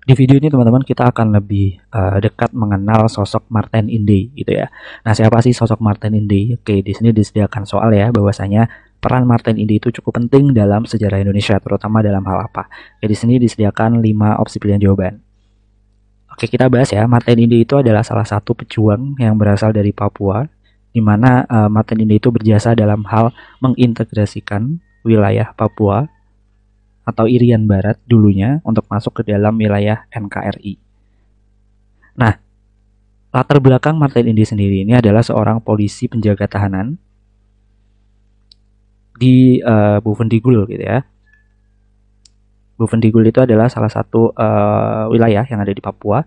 di video ini teman-teman kita akan lebih uh, dekat mengenal sosok Martin Inde gitu ya. Nah siapa sih sosok Martin Inde? Oke di sini disediakan soal ya bahwasanya peran Martin Inde itu cukup penting dalam sejarah Indonesia terutama dalam hal apa. Oke di sini disediakan 5 opsi pilihan jawaban. Oke kita bahas ya Martin Inde itu adalah salah satu pejuang yang berasal dari Papua di mana uh, Martin Inde itu berjasa dalam hal mengintegrasikan wilayah Papua atau Irian Barat dulunya untuk masuk ke dalam wilayah NKRI. Nah, latar belakang Martin Indi sendiri ini adalah seorang polisi penjaga tahanan di uh, eh, Bufendigul gitu ya. Bufendigul itu adalah salah satu uh, wilayah yang ada di Papua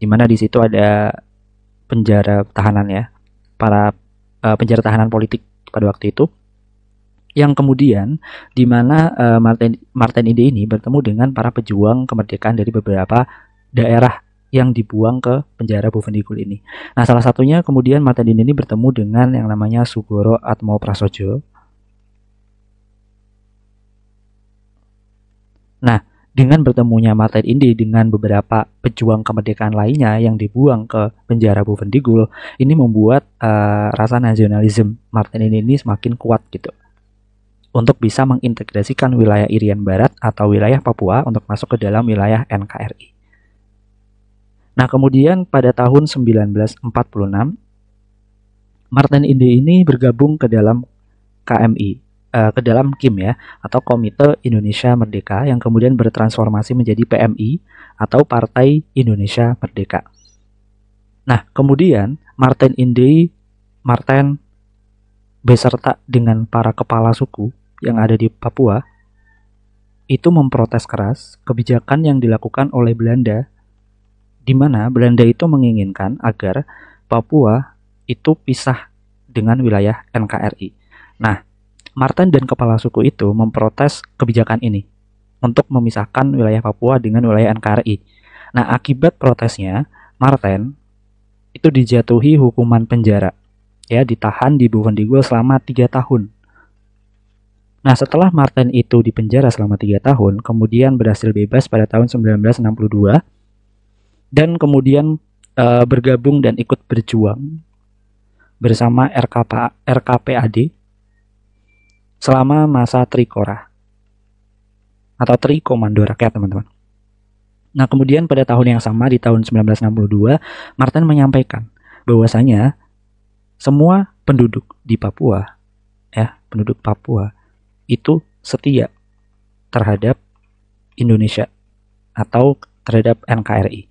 di mana di situ ada penjara tahanan ya, para uh, penjara tahanan politik pada waktu itu yang kemudian di mana uh, Martin Martin Ide ini bertemu dengan para pejuang kemerdekaan dari beberapa daerah yang dibuang ke penjara Bovendigul ini. Nah, salah satunya kemudian Martin Ide ini bertemu dengan yang namanya Sugoro Atmo Prasojo. Nah, dengan bertemunya Martin Inde dengan beberapa pejuang kemerdekaan lainnya yang dibuang ke penjara Bovendigul, ini membuat uh, rasa nasionalisme Martin Inde ini semakin kuat gitu untuk bisa mengintegrasikan wilayah Irian Barat atau wilayah Papua untuk masuk ke dalam wilayah NKRI. Nah, kemudian pada tahun 1946, Martin Inde ini bergabung ke dalam KMI, eh, ke dalam KIM ya, atau Komite Indonesia Merdeka yang kemudian bertransformasi menjadi PMI atau Partai Indonesia Merdeka. Nah, kemudian Martin Inde, Martin beserta dengan para kepala suku yang ada di Papua itu memprotes keras kebijakan yang dilakukan oleh Belanda di mana Belanda itu menginginkan agar Papua itu pisah dengan wilayah NKRI. Nah, Martin dan kepala suku itu memprotes kebijakan ini untuk memisahkan wilayah Papua dengan wilayah NKRI. Nah, akibat protesnya, Martin itu dijatuhi hukuman penjara. Ya, ditahan di Bovendigul selama 3 tahun Nah, setelah Martin itu dipenjara selama tiga tahun, kemudian berhasil bebas pada tahun 1962 dan kemudian uh, bergabung dan ikut berjuang bersama RKP, RKPAD selama masa Trikora atau Trikomando Rakyat, teman-teman. Nah, kemudian pada tahun yang sama di tahun 1962, Martin menyampaikan bahwasanya semua penduduk di Papua ya, penduduk Papua itu setia terhadap Indonesia atau terhadap NKRI.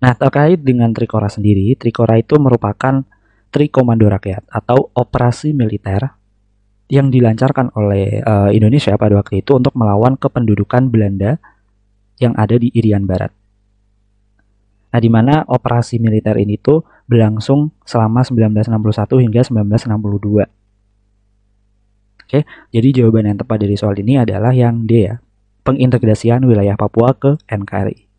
Nah, terkait dengan Trikora sendiri, Trikora itu merupakan Trikomando Rakyat atau operasi militer yang dilancarkan oleh uh, Indonesia pada waktu itu untuk melawan kependudukan Belanda yang ada di Irian Barat. Nah, di mana operasi militer ini tuh berlangsung selama 1961 hingga 1962 Oke, jadi jawaban yang tepat dari soal ini adalah yang D ya, pengintegrasian wilayah Papua ke NKRI.